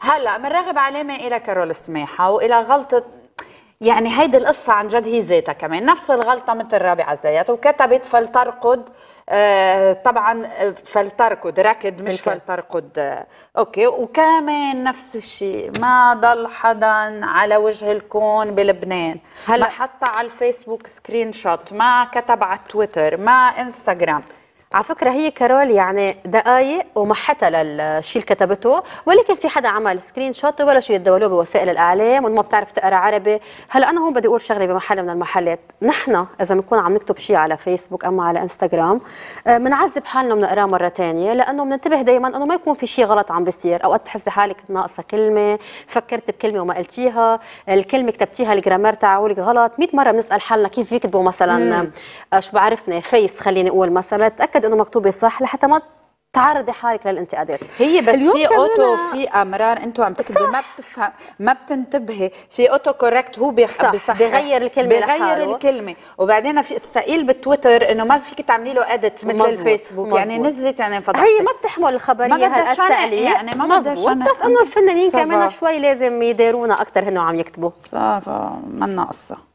هلا بنراغب علامه الى كارول سماحه والى غلطه يعني هيدي القصة عن جد هي ذاتها كمان نفس الغلطة مثل رابعة زيت وكتبت فلترقد آه طبعا آه، فلتركض ركض مش فلترقد آه اوكي وكمان نفس الشيء ما ضل حدا على وجه الكون بلبنان هلا حتى على الفيسبوك سكرين شوت ما كتب على تويتر ما انستغرام على فكره هي كارول يعني دقائق ومحتها للشيء اللي كتبته ولكن في حدا عمل سكرين شوت ولا شيء يتداولوه بوسائل الاعلام وما بتعرف تقرا عربي هلا انا هون بدي اقول شغله بمحل من المحلات نحن اذا بنكون عم نكتب شيء على فيسبوك اما على انستغرام آه، بنعذب حالنا بنقراه مره ثانيه لانه بننتبه دائما انه ما يكون في شيء غلط عم بيصير اوقات تحسي حالك ناقصه كلمه فكرت بكلمه وما قلتيها الكلمه كتبتيها الجرامير تاعولك غلط 100 مره بنسال حالنا كيف يكتبوا مثلا آه، شو بعرفني فيس خليني اقول مثلا تتاكد انه مكتوبه صح لحتى ما تعرضي حالك للانتقادات هي بس في اوتو في امرار انتم عم تكتبي ما بتفهم ما بتنتبهي في اوتو كوركت هو بيصحح بغير الكلمه بغير لحاله. الكلمه وبعدين في السائل بالتويتر انه ما فيك تعملي له ادت مثل مزبوط. الفيسبوك مزبوط. يعني نزلت يعني انفضحت هي ما بتحمل الخبريه هالتعليق يعني ما مزبوط بس انه الفنانين كمان شوي لازم يدارونا اكثر هن وعم يكتبوا صافا ما قصه